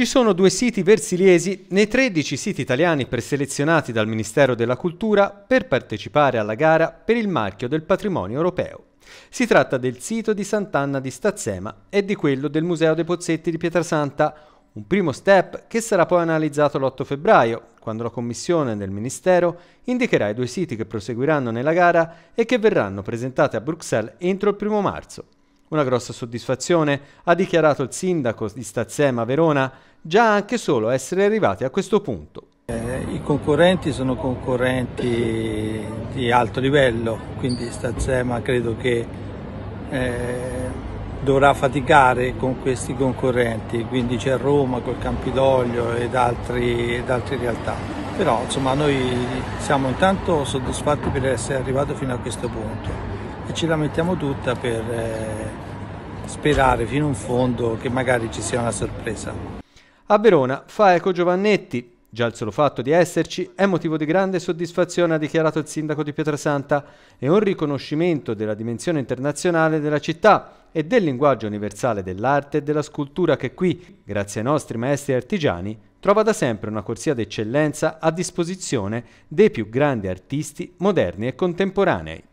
Ci sono due siti versiliesi nei 13 siti italiani preselezionati dal Ministero della Cultura per partecipare alla gara per il marchio del patrimonio europeo. Si tratta del sito di Sant'Anna di Stazzema e di quello del Museo dei Pozzetti di Pietrasanta, un primo step che sarà poi analizzato l'8 febbraio, quando la commissione del Ministero indicherà i due siti che proseguiranno nella gara e che verranno presentati a Bruxelles entro il 1 marzo. Una grossa soddisfazione, ha dichiarato il sindaco di Stazzema Verona, già anche solo essere arrivati a questo punto. Eh, I concorrenti sono concorrenti di alto livello, quindi Stazzema credo che eh, dovrà faticare con questi concorrenti, quindi c'è Roma col Campidoglio ed, altri, ed altre realtà. Però insomma noi siamo intanto soddisfatti per essere arrivati fino a questo punto e ce la mettiamo tutta per eh, sperare fino in fondo che magari ci sia una sorpresa. A Verona fa eco Giovannetti. Già il solo fatto di esserci è motivo di grande soddisfazione, ha dichiarato il sindaco di Pietrasanta, e un riconoscimento della dimensione internazionale della città e del linguaggio universale dell'arte e della scultura che qui, grazie ai nostri maestri artigiani, trova da sempre una corsia d'eccellenza a disposizione dei più grandi artisti moderni e contemporanei.